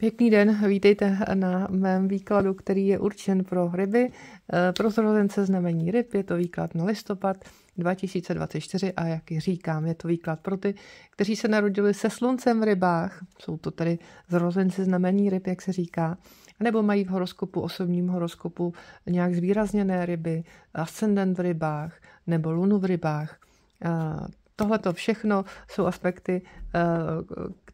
Pěkný den, vítejte na mém výkladu, který je určen pro ryby. Eh, pro zrozence znamení ryb je to výklad na listopad 2024 a jak říkám, je to výklad pro ty, kteří se narodili se sluncem v rybách, jsou to tedy zrozenci znamení ryb, jak se říká, nebo mají v horoskopu, osobním horoskopu nějak zvýrazněné ryby, ascendent v rybách nebo lunu v rybách. Eh, Tohle to všechno jsou aspekty, eh,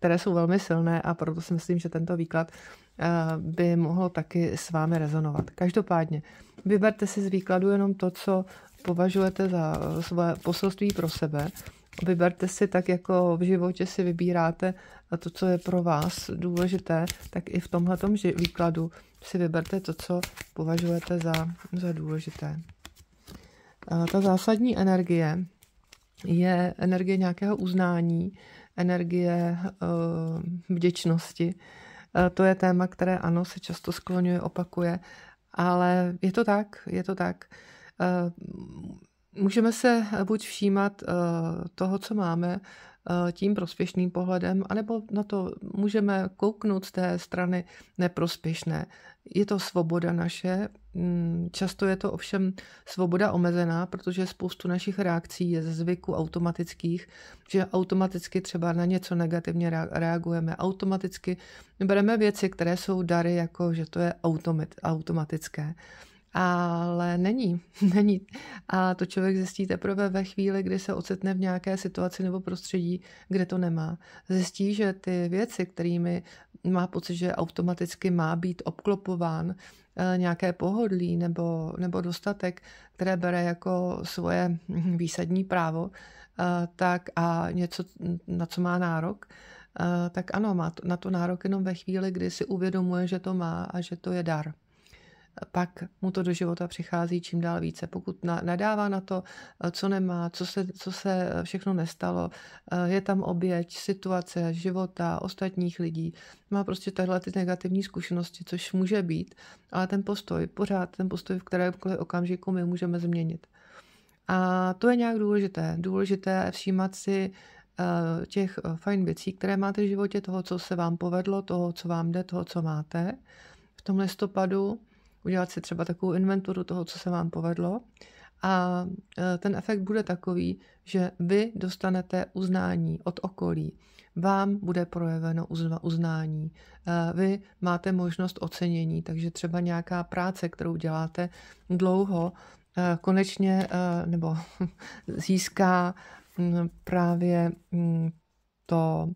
které jsou velmi silné a proto si myslím, že tento výklad eh, by mohl taky s vámi rezonovat. Každopádně, vyberte si z výkladu jenom to, co považujete za eh, svoje poselství pro sebe. Vyberte si tak, jako v životě si vybíráte eh, to, co je pro vás důležité, tak i v tomhle výkladu si vyberte to, co považujete za, za důležité. ta zásadní energie je energie nějakého uznání, energie eh, vděčnosti. Eh, to je téma, které ano, se často skloňuje, opakuje, ale je to tak, je to tak. Eh, můžeme se buď všímat toho, co máme, Eh, tím prospěšným pohledem, anebo na to můžeme kouknout z té strany neprospěšné. Je to svoboda naše, mm, často je to ovšem svoboda omezená, protože spoustu našich reakcí je ze zvyku automatických, že automaticky třeba na něco negativně reagujeme, automaticky bereme věci, které jsou dary, jako že to je automatické ale není, není. A to člověk zjistí teprve ve chvíli, kdy se ocitne v nějaké situaci nebo prostředí, kde to nemá. Zjistí, že ty věci, kterými má pocit, že automaticky má být obklopován, eh, nějaké pohodlí nebo, nebo dostatek, které bere jako svoje výsadní právo, eh, tak a něco, na co má nárok, eh, tak ano, má to, na to nárok jenom ve chvíli, kdy si uvědomuje, že to má a že to je dar pak mu to do života přichází čím dál více. Pokud nadává na to, co nemá, co se, co se eh, všechno nestalo, eh, je tam oběť, situace, života, ostatních lidí, má prostě tahle ty negativní zkušenosti, což může být, ale ten postoj, pořád ten postoj, v kterémkoliv okamžiku my můžeme změnit. A to je nějak důležité. Důležité všímat si eh, těch fajn věcí, které máte v životě, toho, co se vám povedlo, toho, co vám jde, toho, co máte. V tom listopadu udělat si třeba takovou inventuru toho, co se vám povedlo. A e, ten efekt bude takový, že vy dostanete uznání od okolí. Vám bude projeveno uznání. E, vy máte možnost ocenění, takže třeba nějaká práce, kterou děláte dlouho, e, konečně nebo získá právě to,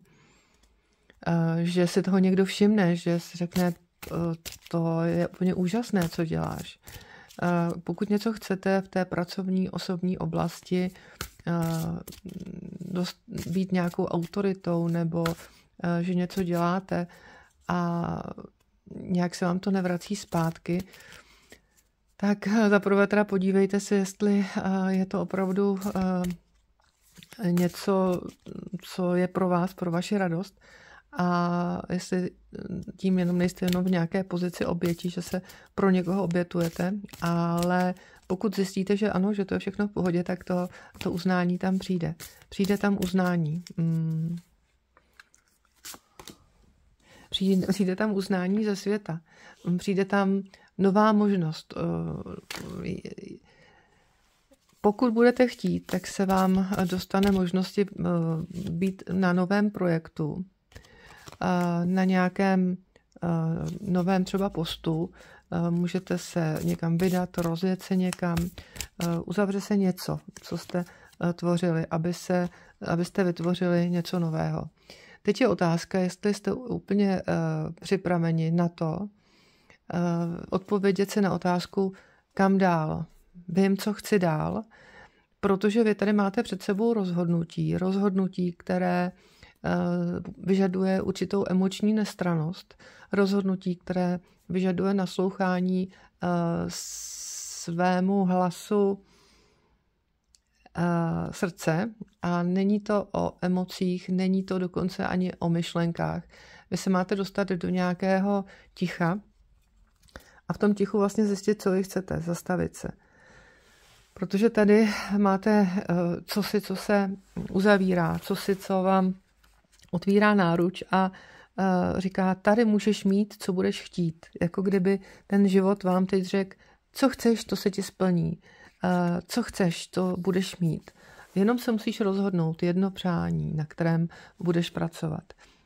že se toho někdo všimne, že se řekne, to je úplně úžasné, co děláš. Eh, pokud něco chcete v té pracovní, osobní oblasti eh, dost, být nějakou autoritou nebo eh, že něco děláte a nějak se vám to nevrací zpátky, tak zaprvé teda podívejte se, jestli je to opravdu něco, co je pro vás, pro vaši radost a jestli eh, tím jenom nejste jenom v nějaké pozici oběti, že se pro někoho obětujete, ale pokud zjistíte, že ano, že to je všechno v pohodě, tak to, to uznání tam přijde. Přijde tam uznání. Hmm. Přijde, přijde tam uznání ze světa. Mm, přijde tam nová možnost. Eh, pokud budete chtít, tak se vám dostane možnosti eh, být na novém projektu, Eh, na nějakém eh, novém třeba postu, eh, můžete se někam vydat, rozjet se někam, uzavře se něco, co jste tvořili, aby se, abyste vytvořili něco nového. Teď je otázka, jestli jste úplně připraveni na to, odpovědět si na otázku, kam dál, vím, co chci dál, protože vy tady máte před sebou rozhodnutí, rozhodnutí, které Eh, vyžaduje určitou emoční nestranost, rozhodnutí, které vyžaduje naslouchání eh, svému hlasu eh, srdce a není to o emocích, není to dokonce ani o myšlenkách. Vy se máte dostat do nějakého ticha a v tom tichu vlastně zjistit, co vy chcete, zastavit se. Protože tady máte co co se uzavírá, co co vám otvírá náruč a říká, tady můžeš mít, co budeš chtít. Jako kdyby ten život vám teď řekl, co chceš, to se ti splní. Co chceš, to budeš mít. Jenom se musíš rozhodnout jedno přání, na kterém budeš pracovat.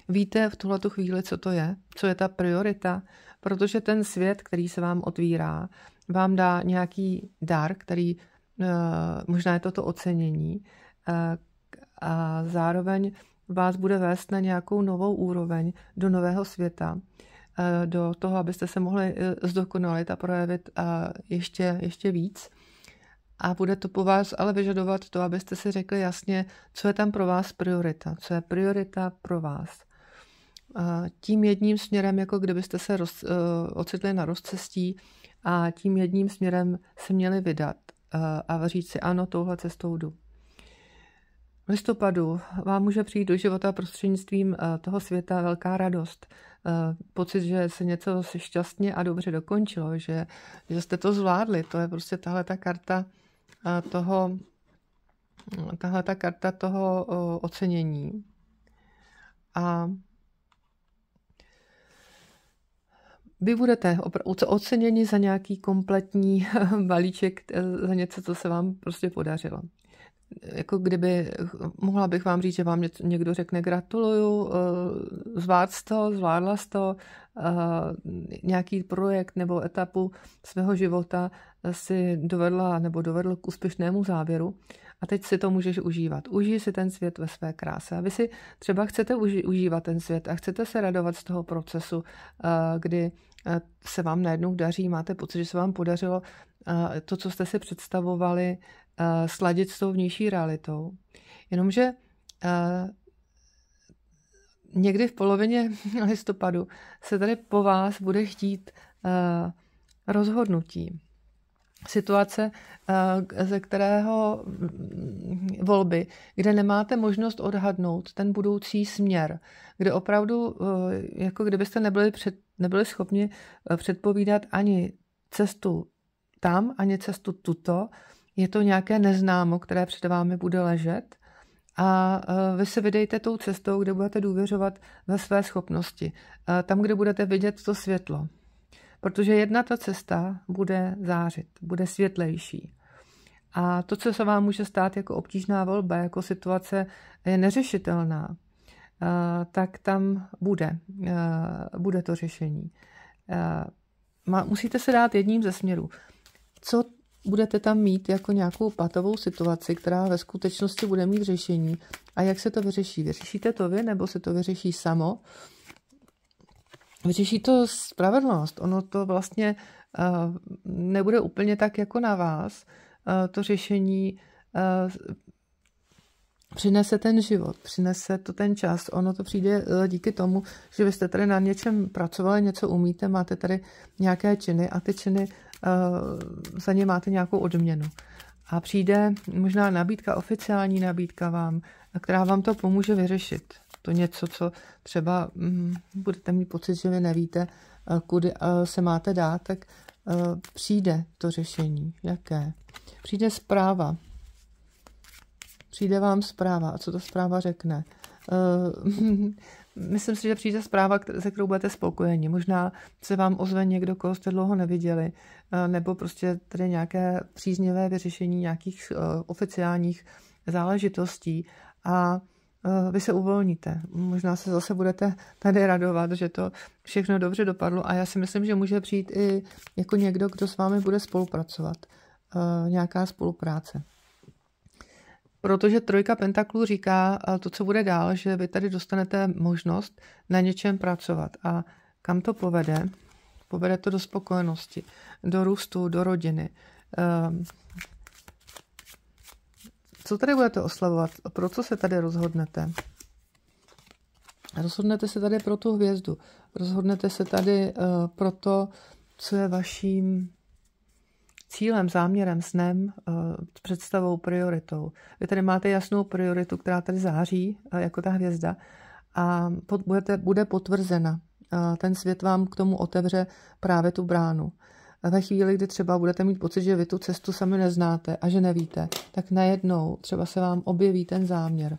Víte v tuhle chvíli, co to je? Co je ta priorita? Protože ten svět, který se vám otvírá, vám dá nějaký dar, který e, možná je toto ocenění e, a zároveň vás bude vést na nějakou novou úroveň, do nového světa, eh, do toho, abyste se mohli eh, zdokonalit a projevit eh, ještě, ještě víc. A bude to po vás ale vyžadovat to, abyste si řekli jasně, co je tam pro vás priorita, co je priorita pro vás. Tím jedním směrem, jako kdybyste se roz, ocitli na rozcestí a tím jedním směrem se měli vydat a říct si, ano, touhle cestou jdu listopadu vám může přijít do života prostřednictvím eh, toho světa velká radost. Eh, pocit, že se něco šťastně a dobře dokončilo, že, že jste to zvládli. To je prostě tahle ta karta eh, toho, tahle ta karta toho ocenění. A vy budete oceněni za nějaký kompletní balíček, za něco, co se vám prostě podařilo jako kdyby, mohla bych vám říct, že vám někdo řekne gratuluju, eh, zvlád to, zvládla to, eh, nějaký projekt nebo etapu svého života si dovedla nebo dovedl k úspěšnému závěru a teď si to můžeš užívat. Užij si ten svět ve své kráse. A vy si třeba chcete uži- užívat ten svět a chcete se radovat z toho procesu, eh, kdy se vám najednou daří, máte pocit, že se vám podařilo to, co jste si představovali, sladit s tou vnější realitou. Jenomže někdy v polovině listopadu se tady po vás bude chtít rozhodnutí. Situace, ze kterého mm, volby, kde nemáte možnost odhadnout ten budoucí směr, kde opravdu, e, jako kdybyste nebyli, před, nebyli schopni e, předpovídat ani cestu tam ani cestu tuto. Je to nějaké neznámo, které před vámi bude ležet a e, vy se vydejte tou cestou, kde budete důvěřovat ve své schopnosti, e, tam, kde budete vidět to světlo. Protože jedna ta cesta bude zářit, bude světlejší. A to, co se vám může stát jako obtížná volba, jako situace je neřešitelná, e, tak tam bude, bude to řešení. Musíte se dát jedním ze směrů co budete tam mít jako nějakou patovou situaci, která ve skutečnosti bude mít řešení. A jak se to vyřeší? Vyřešíte to vy, nebo se to vyřeší samo? Vyřeší to spravedlnost. Ono to vlastně uh, nebude úplně tak jako na vás. Uh, to řešení uh, přinese ten život, přinese to ten čas. Ono to přijde díky tomu, že vy jste tady na něčem pracovali, něco umíte, máte tady nějaké činy a ty činy Eh, za ně máte nějakou odměnu. A přijde možná nabídka, oficiální nabídka vám, která vám to pomůže vyřešit. To něco, co třeba mm, budete mít pocit, že vy nevíte, eh, kudy eh, se máte dát, tak přijde to řešení. Jaké? Přijde zpráva. Přijde vám zpráva. A co to zpráva řekne? myslím si, že přijde zpráva, se kterou budete spokojeni. Možná se vám ozve někdo, koho jste dlouho neviděli, eh, nebo prostě tady nějaké příznivé vyřešení nějakých eh, oficiálních záležitostí a eh, vy se uvolníte. Možná se zase budete tady radovat, že to všechno dobře dopadlo a já si myslím, že může přijít i jako někdo, kdo s vámi bude spolupracovat. Nějaká spolupráce. Protože trojka pentaklů říká eh, to, co bude dál, že vy tady dostanete možnost na něčem pracovat. A kam to povede? Povede to do spokojenosti, do růstu, do rodiny. Ehm, co tady budete oslavovat? Pro co se tady rozhodnete? Rozhodnete se tady pro tu hvězdu. Rozhodnete se tady eh, pro to, co je vaším cílem, záměrem, snem, s eh, představou, prioritou. Vy tady máte jasnou prioritu, která tady září eh, jako ta hvězda a bude potvrzena. Eh, ten svět vám k tomu otevře právě tu bránu. A ve chvíli, kdy třeba budete mít pocit, že vy tu cestu sami neznáte a že nevíte, tak najednou třeba se vám objeví ten záměr.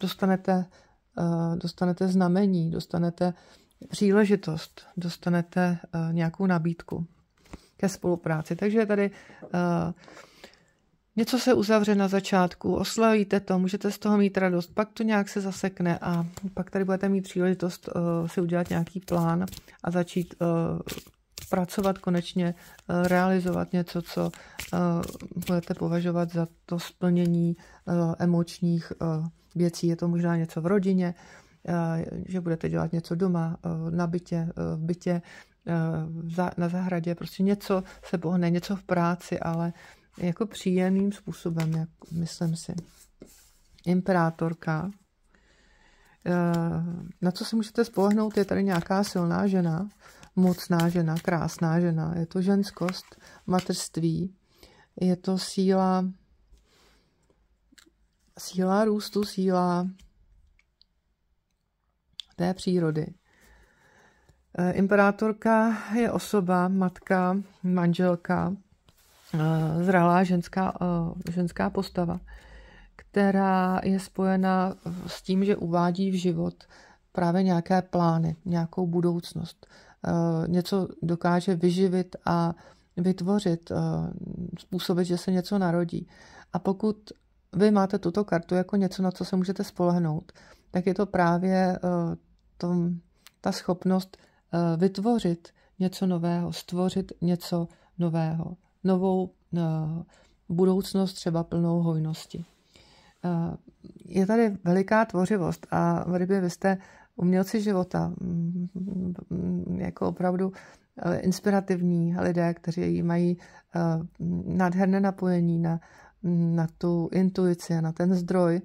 Dostanete, dostanete znamení, dostanete příležitost, dostanete nějakou nabídku ke spolupráci. Takže tady uh, něco se uzavře na začátku, oslavíte to, můžete z toho mít radost, pak to nějak se zasekne a pak tady budete mít příležitost uh, si udělat nějaký plán a začít uh, pracovat konečně, realizovat něco, co budete považovat za to splnění emočních věcí. Je to možná něco v rodině, že budete dělat něco doma, na bytě, v bytě, Eh, na zahradě, prostě něco se pohne, něco v práci, ale jako příjemným způsobem, jak myslím si. Imperátorka. Eh, na co se můžete spolehnout, je tady nějaká silná žena, mocná žena, krásná žena. Je to ženskost, materství, je to síla, síla růstu, síla té přírody. Eh, imperátorka je osoba, matka, manželka, eh, zralá ženská, eh, ženská postava, která je spojena s tím, že uvádí v život právě nějaké plány, nějakou budoucnost. Něco dokáže vyživit a vytvořit, způsobit, že se něco narodí. A pokud vy máte tuto kartu jako něco, na co se můžete spolehnout, tak je to právě to, ta schopnost Eh, vytvořit něco nového, stvořit něco nového, novou eh, budoucnost třeba plnou hojnosti. Eh, je tady veliká tvořivost a v rybě vy jste umělci života, mm, jako opravdu inspirativní lidé, kteří mají nádherné napojení na, na tu intuici, na ten zdroj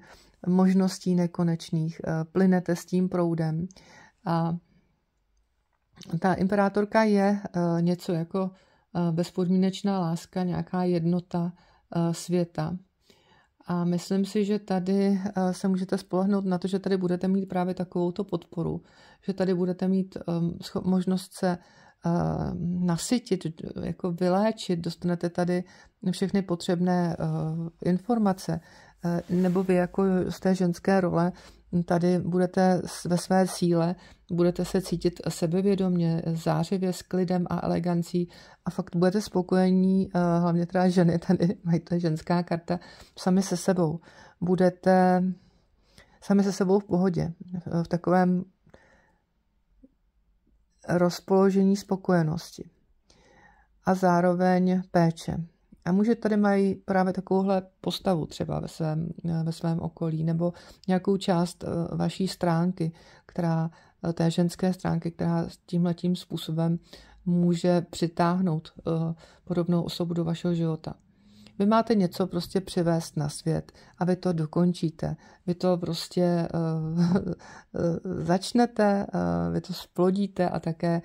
možností nekonečných. Plynete s tím proudem a ta imperátorka je eh, něco jako eh, bezpodmínečná láska, nějaká jednota eh, světa. A myslím si, že tady se můžete spolehnout na to, že tady budete mít právě takovou podporu, že tady budete mít ehm, možnost se ehm, nasytit, jako vyléčit, dostanete tady všechny potřebné informace, nebo vy jako z té ženské role tady budete ve své síle, budete se cítit sebevědomně, zářivě, s klidem a elegancí a fakt budete spokojení, eh, hlavně teda ženy, tady mají to ženská karta, sami se sebou. Budete sami se sebou v pohodě, v takovém rozpoložení spokojenosti a zároveň péče. A muže tady mají právě takovouhle postavu třeba ve svém, ve svém okolí, nebo nějakou část eh, vaší stránky, která eh, té ženské stránky, která s tímhletím způsobem může přitáhnout eh, podobnou osobu do vašeho života. Vy máte něco prostě přivést na svět a vy to dokončíte. Vy to prostě začnete, vy to splodíte a také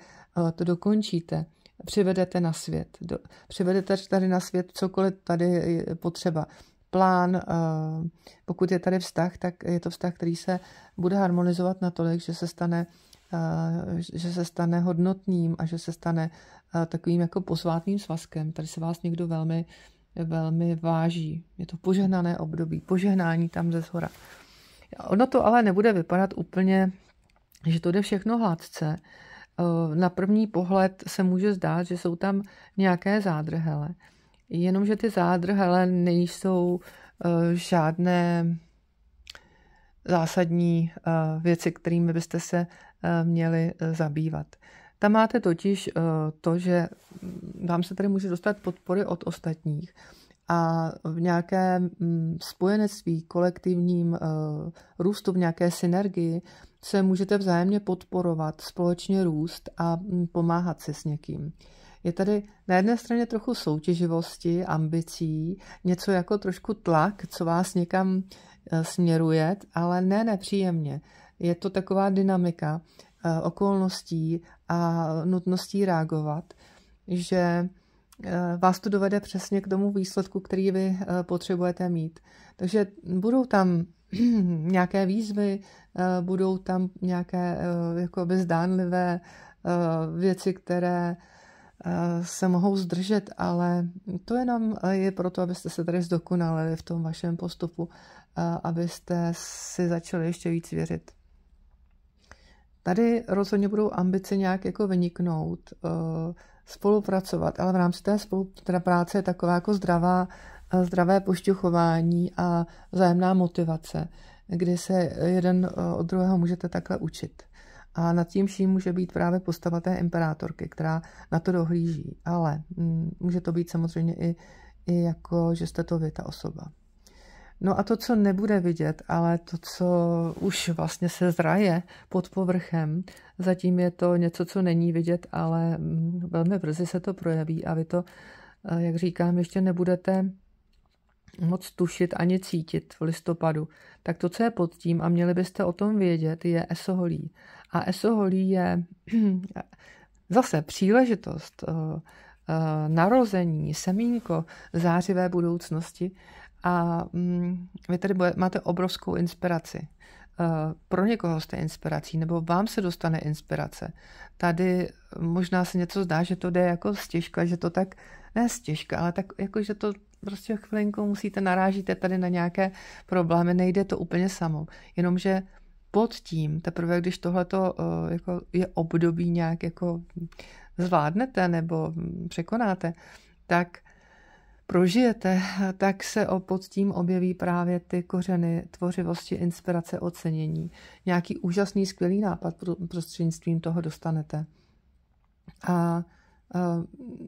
to dokončíte přivedete na svět. Do, přivedete tady na svět cokoliv tady je potřeba. Plán, eh, pokud je tady vztah, tak je to vztah, který se bude harmonizovat natolik, že se stane eh, že se stane hodnotným a že se stane eh, takovým jako posvátným svazkem. Tady se vás někdo velmi, velmi váží. Je to požehnané období, požehnání tam ze zhora. Ono to ale nebude vypadat úplně, že to jde všechno hladce, Eh, na první pohled se může zdát, že jsou tam nějaké zádrhele. Jenomže ty zádrhele nejsou eh, žádné zásadní eh, věci, kterými byste se měli zabývat. Tam máte totiž to, že hm, vám se tady může dostat podpory od ostatních a v nějakém mm, spojenectví, kolektivním eh, růstu, v nějaké synergii se můžete vzájemně podporovat, společně růst a mm, pomáhat si s někým. Je tady na jedné straně trochu soutěživosti, ambicí, něco jako trošku tlak, co vás někam eh, směruje, ale ne nepříjemně. Je to taková dynamika eh, okolností a nutností reagovat, že Eh, vás to dovede přesně k tomu výsledku, který vy eh, potřebujete mít. Takže budou tam nějaké výzvy, eh, budou tam nějaké jakoby zdánlivé věci, které se mohou zdržet, ale to jenom je proto, abyste se tady zdokonalili v tom vašem postupu, abyste si začali ještě víc věřit. Tady rozhodně budou ambice nějak jako vyniknout, spolupracovat, ale v rámci té spolupráce je taková jako zdravá, eh, zdravé pošťuchování a vzájemná motivace, kdy se jeden eh, od druhého můžete takhle učit. A nad tím vším může být právě postava té imperátorky, která na to dohlíží. Ale mm, může to být samozřejmě i, i jako, že jste to vy, ta osoba. No a to, co nebude vidět, ale to, co už vlastně se zraje pod povrchem, zatím je to něco, co není vidět, ale mm, velmi brzy se to projeví a vy to, eh, jak říkám, ještě nebudete moc tušit ani cítit v listopadu, tak to, co je pod tím, a měli byste o tom vědět, je esoholí. A esoholí je zase příležitost, eh, eh, narození, semínko zářivé budoucnosti a mm, vy tady máte obrovskou inspiraci. E, pro někoho jste inspirací, nebo vám se dostane inspirace. Tady možná se něco zdá, že to jde jako stěžka, že to tak, ne stěžka, ale tak jako, že to prostě chvilinku musíte, narážíte tady na nějaké problémy, nejde to úplně samo. Jenomže pod tím, teprve když tohleto e, jako je období nějak jako zvládnete nebo překonáte, tak prožijete, tak se pod tím objeví právě ty kořeny tvořivosti, inspirace, ocenění. Nějaký úžasný, skvělý nápad prostřednictvím toho dostanete. A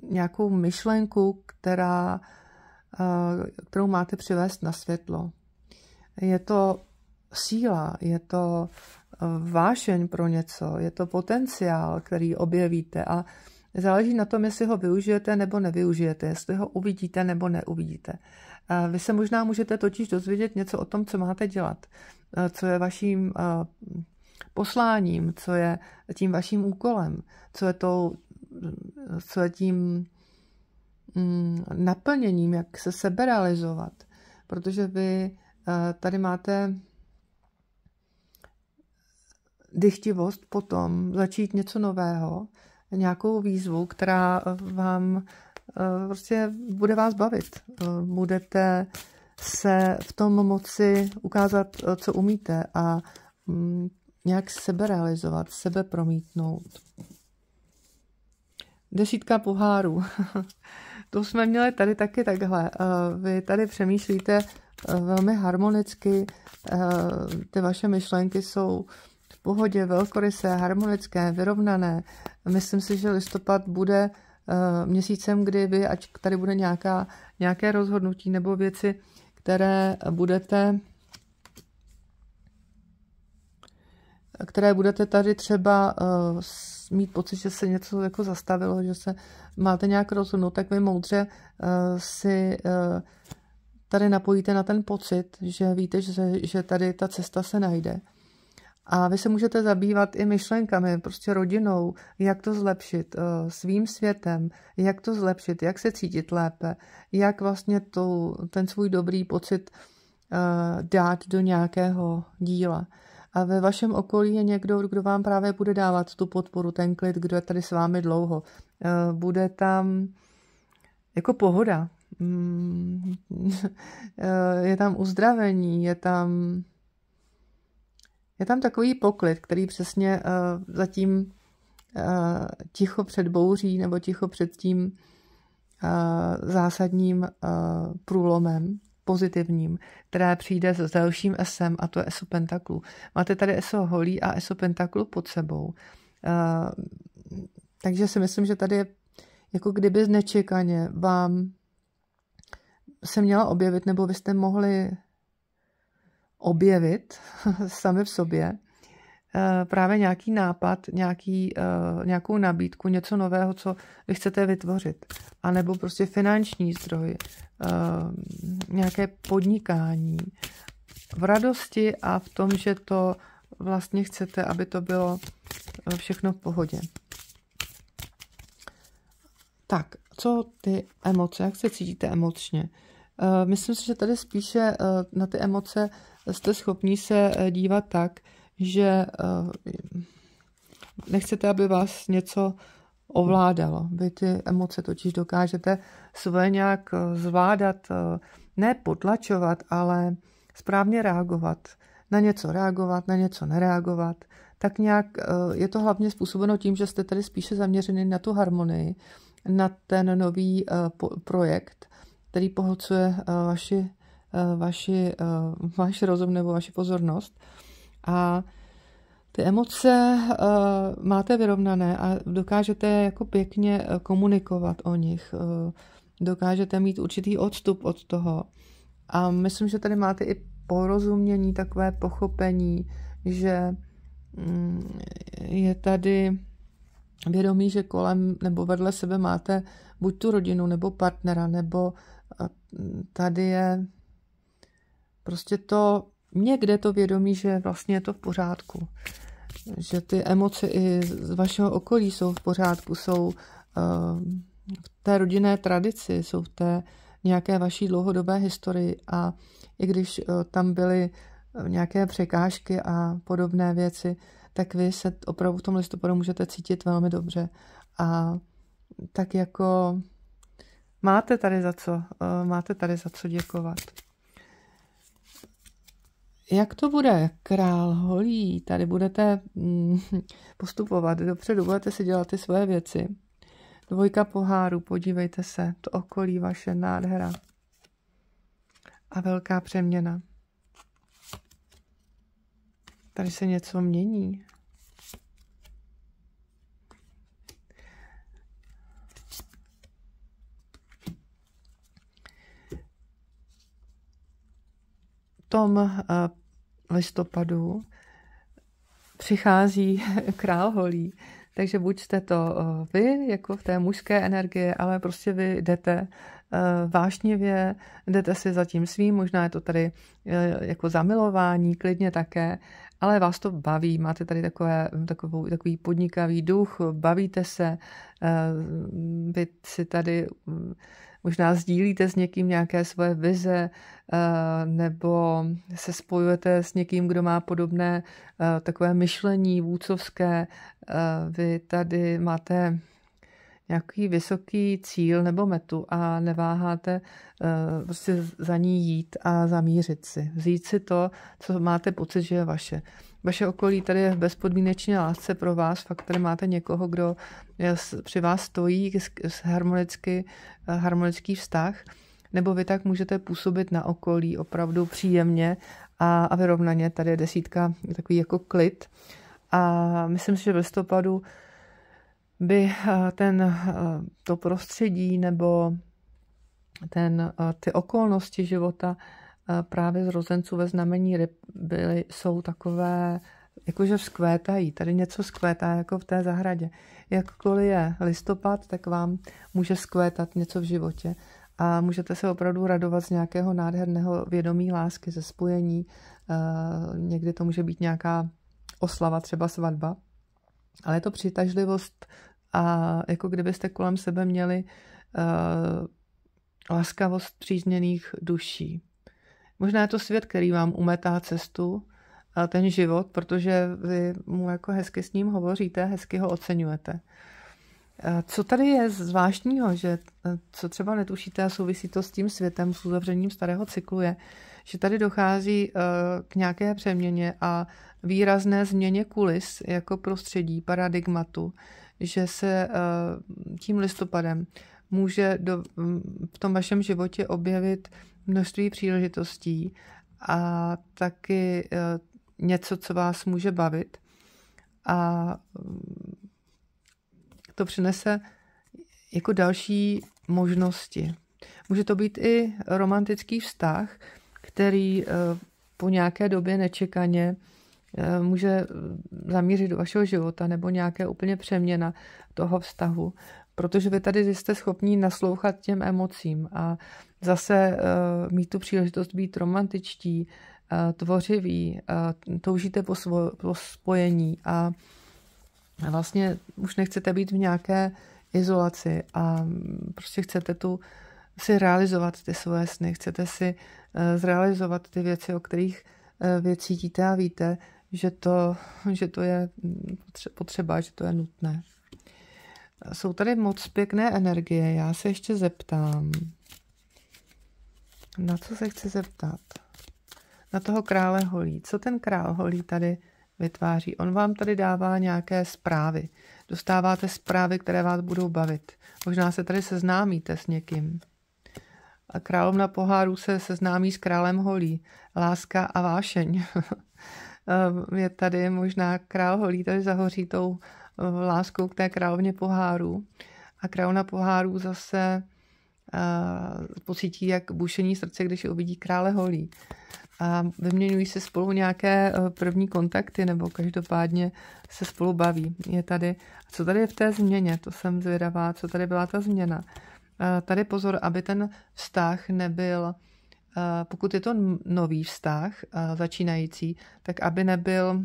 nějakou myšlenku, která, kterou máte přivést na světlo. Je to síla, je to e, vášeň pro něco, je to potenciál, který objevíte a Záleží na tom, jestli ho využijete nebo nevyužijete, jestli ho uvidíte nebo neuvidíte. Vy se možná můžete totiž dozvědět něco o tom, co máte dělat, e, co je vaším e, posláním, co je tím vaším úkolem, co je, tou, e, co je tím mm, naplněním, jak se seberealizovat. Protože vy tady máte dychtivost potom začít něco nového, nějakou výzvu, která eh, vám eh, prostě bude vás bavit. Eh, budete se v tom moci ukázat, co umíte a mm, nějak sebe realizovat, sebe promítnout. Desítka pohárů. to jsme měli tady taky takhle. Vy tady přemýšlíte velmi harmonicky, ty vaše myšlenky jsou pohodě, velkorysé, harmonické, vyrovnané. Myslím si, že listopad bude eh, měsícem, kdy vy, ať tady bude nějaká, nějaké rozhodnutí nebo věci, které budete které budete tady třeba uh, mít pocit, že se něco jako zastavilo, že se máte nějak rozhodnout, tak vy moudře uh, si uh, tady napojíte na ten pocit, že víte, že, že tady ta cesta se najde. A vy se můžete zabývat i myšlenkami, prostě rodinou, jak to zlepšit, eh, svým světem, jak to zlepšit, jak se cítit lépe, jak vlastně to ten svůj dobrý pocit eh, dát do nějakého díla. A ve vašem okolí je někdo, kdo vám právě bude dávat tu podporu, ten klid, kdo je tady s vámi dlouho. Eh, bude tam jako pohoda, mm. je tam uzdravení, je tam je tam takový poklid, který přesně uh, zatím uh, ticho před bouří nebo ticho před tím uh, zásadním uh, průlomem pozitivním, které přijde s dalším esem a to je eso pentaklu. Máte tady eso holí a eso pentaklu pod sebou. Uh, takže si myslím, že tady je jako kdyby znečekaně vám se měla objevit, nebo byste mohli objevit sami v sobě eh, právě nějaký nápad, nějaký, eh, nějakou nabídku, něco nového, co vy chcete vytvořit. A nebo prostě finanční zdroj, eh, nějaké podnikání. V radosti a v tom, že to vlastně chcete, aby to bylo všechno v pohodě. Tak, co ty emoce, jak se cítíte emočně? Myslím si, že tady spíše na ty emoce jste schopni se eh, dívat tak, že eh, nechcete, aby vás něco ovládalo. Vy ty emoce totiž dokážete svoje nějak eh, zvládat, ne potlačovat, ale správně reagovat. Na něco reagovat, na něco nereagovat. Tak nějak je to hlavně způsobeno tím, že jste tady spíše zaměřeni na tu harmonii, na ten nový projekt, který pohlcuje vaši Eh, vaši, eh, váš rozum nebo vaši pozornost. A ty emoce eh, máte vyrovnané a dokážete jako pěkně komunikovat o nich, dokážete mít určitý odstup od toho. A myslím, že tady máte i porozumění, takové pochopení, že mm, je tady vědomí, že kolem nebo vedle sebe máte buď tu rodinu nebo partnera, nebo tady je Prostě to někde to vědomí, že vlastně je to v pořádku. Že ty emoce i z vašeho okolí jsou v pořádku, jsou ehm, v té rodinné tradici, jsou v té nějaké vaší dlouhodobé historii a i když eh, tam byly eh, nějaké překážky a podobné věci, tak vy se opravdu v tom listopadu můžete cítit velmi dobře. A tak jako máte tady za co, eh, máte tady za co děkovat jak to bude, král holí, tady budete mm, postupovat dopředu, budete si dělat ty svoje věci. Dvojka poháru, podívejte se, to okolí vaše nádhera a velká přeměna. Tady se něco mění, tom eh, listopadu přichází král holí. Takže buď jste to eh, vy, jako v té mužské energie, ale prostě vy jdete eh, vášnivě, jdete si za tím svým, možná je to tady jako zamilování, klidně také, ale vás to baví, máte tady takové, takovou, takový podnikavý duch, bavíte se, vy si tady mm, Možná sdílíte s někým nějaké svoje vize eh, nebo se spojujete s někým, kdo má podobné eh, takové myšlení vůcovské. Eh, vy tady máte nějaký vysoký cíl nebo metu a neváháte eh, prostě za ní jít a zamířit si. Vzít si to, co máte pocit, že je vaše. Vaše okolí tady je v bezpodmínečné lásce pro vás, fakt tady máte někoho, kdo eh, při vás stojí, harmonicky, eh, harmonický vztah, nebo vy tak můžete působit na okolí opravdu příjemně a, a vyrovnaně. Tady je desítka, takový jako klid. A myslím si, že v listopadu by eh, ten, eh, to prostředí nebo ten, eh, ty okolnosti života právě zrozenců ve znamení ryb byly, jsou takové, jakože vzkvétají. Tady něco vzkvétá jako v té zahradě. Jakkoliv je listopad, tak vám může vzkvétat něco v životě. A můžete se opravdu radovat z nějakého nádherného vědomí lásky, ze spojení. Někdy to může být nějaká oslava, třeba svatba. Ale je to přitažlivost a jako kdybyste kolem sebe měli uh, laskavost přízněných duší. Možná je to svět, který vám umetá cestu, a eh, ten život, protože vy mu jako hezky s ním hovoříte, hezky ho oceňujete. Eh, co tady je zvláštního, že co třeba netušíte a souvisí to s tím světem, s uzavřením starého cyklu je, že tady dochází k nějaké přeměně a výrazné změně kulis jako prostředí, paradigmatu, že se eh, tím listopadem může do, mm, v tom vašem životě objevit množství příležitostí a taky eh, něco, co vás může bavit. A mm, to přinese jako další možnosti. Může to být i romantický vztah, který eh, po nějaké době nečekaně Eh, může eh, zamířit do vašeho života nebo nějaké úplně přeměna toho vztahu, protože vy tady jste schopní naslouchat těm emocím a zase eh, mít tu příležitost být romantičtí, tvořiví, toužíte po, svo, po spojení a vlastně už nechcete být v nějaké izolaci a mm, prostě chcete tu si realizovat ty svoje sny, chcete si zrealizovat ty věci, o kterých vy cítíte a víte, že to, že to je potřeba, že to je nutné. Jsou tady moc pěkné energie. Já se ještě zeptám. Na co se chci zeptat? Na toho krále holí. Co ten král holí tady vytváří? On vám tady dává nějaké zprávy. Dostáváte zprávy, které vás budou bavit. Možná se tady seznámíte s někým. A královna poháru se seznámí s králem holí. Láska a vášeň. Ehm, je tady možná král holí, tady zahoří tou eh, láskou k té královně poháru. A královna poháru zase eh, pocítí jak bušení srdce, když uvidí krále holí. A vyměňují se spolu nějaké eh, první kontakty, nebo každopádně se spolu baví. Je tady, co tady je v té změně, to jsem zvědavá, co tady byla ta změna. Tady pozor, aby ten vztah nebyl Eh, pokud je to nový vztah, eh, začínající, tak aby nebyl,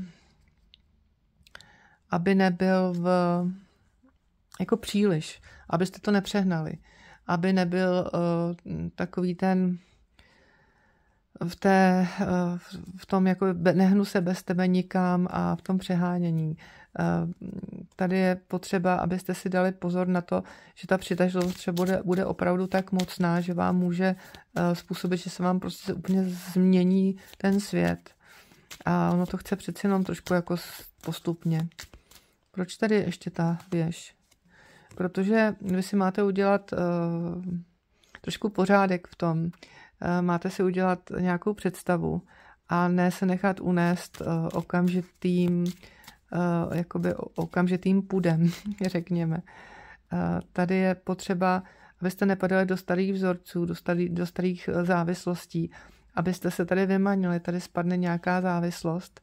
aby nebyl v, jako příliš, abyste to nepřehnali, aby nebyl eh, takový ten, v, té, v tom jako nehnu se bez tebe nikam a v tom přehánění. Eh, tady je potřeba, abyste si dali pozor na to, že ta přitažlivost třeba bude, bude opravdu tak mocná, že vám může eh, způsobit, že se vám prostě úplně změní ten svět. A ono to chce přeci jenom trošku jako postupně. Proč tady ještě ta věž? Protože vy si máte udělat uh, trošku pořádek v tom. Uh, máte si udělat nějakou představu a ne se nechat unést uh, okamžitým uh, jakoby okamžitým půdem, řekněme. Uh, tady je potřeba, abyste nepadali do starých vzorců, do, starý, do starých eh, závislostí, abyste se tady vymanili, tady spadne nějaká závislost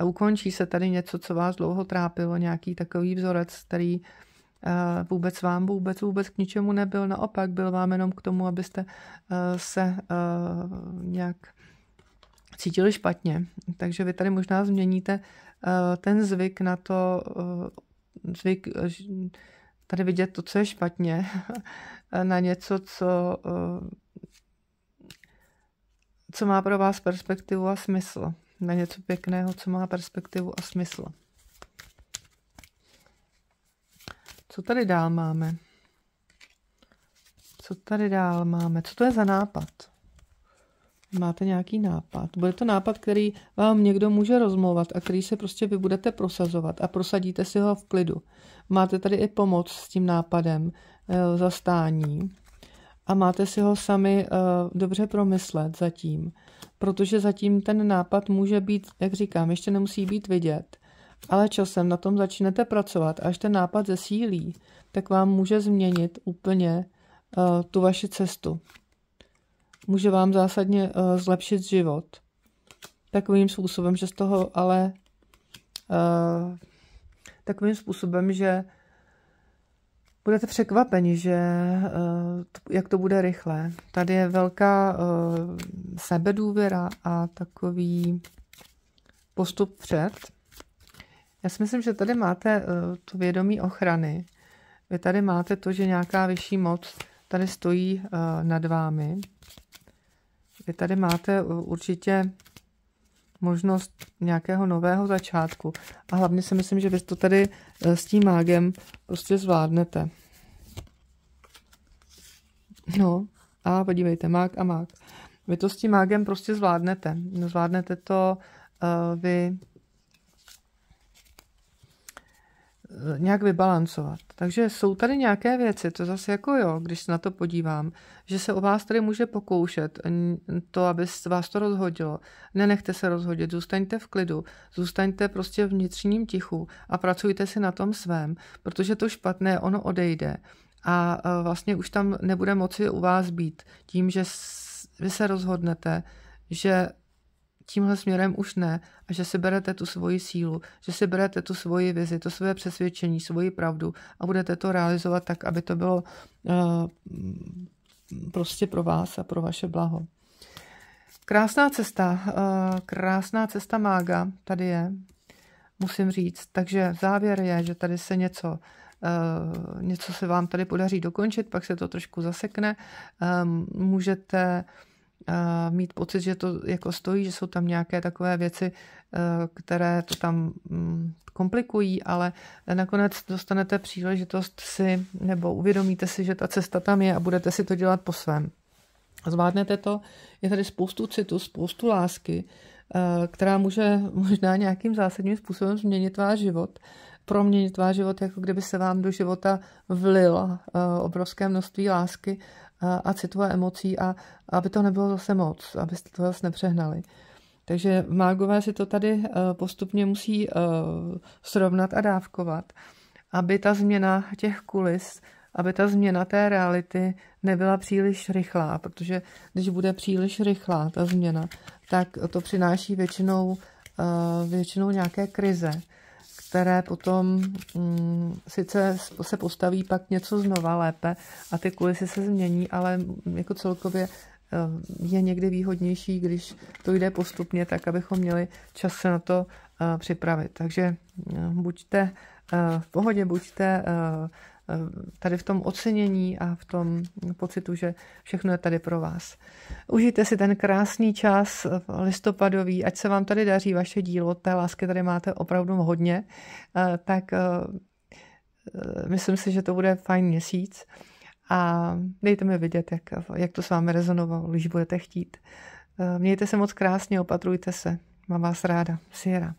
a ukončí se tady něco, co vás dlouho trápilo, nějaký takový vzorec, který vůbec vám vůbec, vůbec k ničemu nebyl, naopak byl vám jenom k tomu, abyste se nějak cítili špatně. Takže vy tady možná změníte Eh, ten zvyk na to, eh, zvyk eh, tady vidět to, co je špatně, na něco, co, co má pro vás perspektivu a smysl. Na něco pěkného, co má perspektivu a smysl. Co tady dál máme? Co tady dál máme? Co to je za nápad? máte nějaký nápad. Bude to nápad, který vám někdo může rozmluvat a který se prostě vy budete prosazovat a prosadíte si ho v klidu. Máte tady i pomoc s tím nápadem eh, zastání a máte si ho sami eh, dobře promyslet zatím, protože zatím ten nápad může být, jak říkám, ještě nemusí být vidět, ale časem na tom začnete pracovat, až ten nápad zesílí, tak vám může změnit úplně eh, tu vaši cestu může vám zásadně eh, zlepšit život. Takovým způsobem, že z toho ale eh, takovým způsobem, že budete překvapeni, že eh, jak to bude rychle. Tady je velká sebedůvěra a takový postup před. Já si myslím, že tady máte to vědomí ochrany. Vy tady máte to, že nějaká vyšší moc tady stojí nad vámi. Vy tady máte eh, určitě možnost nějakého nového začátku. A hlavně si myslím, že vy to tady eh, s tím mágem prostě zvládnete. No, a podívejte, mák a mák. Vy to s tím mágem prostě zvládnete. Zvládnete to uh, vy Eh, nějak vybalancovat. Takže jsou tady nějaké věci, to zase jako jo, když se na to podívám, že se o vás tady může pokoušet to, aby vás to rozhodilo. Nenechte se rozhodit, zůstaňte v klidu, zůstaňte prostě v vnitřním tichu a pracujte si na tom svém, protože to špatné, ono odejde a eh, vlastně už tam nebude moci u vás být tím, že vy se rozhodnete, že tímhle směrem už ne a že si berete tu svoji sílu, že si berete tu svoji vizi, to své přesvědčení, svoji pravdu a budete to realizovat tak, aby to bylo uh, prostě pro vás a pro vaše blaho. Krásná cesta, eh, krásná cesta mága tady je, musím říct. Takže závěr je, že tady se něco Uh, něco se vám tady podaří dokončit, pak se to trošku zasekne. Um, můžete uh, mít pocit, že to jako stojí, že jsou tam nějaké takové věci, eh, které to tam mm, komplikují, ale nakonec dostanete příležitost si, nebo uvědomíte si, že ta cesta tam je a budete si to dělat po svém. Zvládnete to, je tady spoustu citu, spoustu lásky, eh, která může možná nějakým zásadním způsobem změnit váš život, proměnit váš život, jako kdyby se vám do života vlil eh, obrovské množství lásky a, a emocí a aby to nebylo zase moc, abyste to zase nepřehnali. Takže mágové si to tady eh, postupně musí eh, srovnat a dávkovat, aby ta změna těch kulis, aby ta změna té reality nebyla příliš rychlá, protože když bude příliš rychlá ta změna, tak to přináší většinou, eh, většinou nějaké krize které potom mm, sice se postaví pak něco znova lépe a ty kulisy se změní, ale jako celkově eh, je někdy výhodnější, když to jde postupně, tak abychom měli čas se na to eh, připravit. Takže eh, buďte v pohodě, buďte Eh, tady v tom ocenění a v tom pocitu, že všechno je tady pro vás. Užijte si ten krásný čas listopadový, ať se vám tady daří vaše dílo, té lásky tady máte opravdu hodně, eh, tak eh, myslím si, že to bude fajn měsíc a dejte mi vidět, jak, jak to s vámi rezonovalo, když budete chtít. Mějte se moc krásně, opatrujte se. Mám vás ráda. Sierra.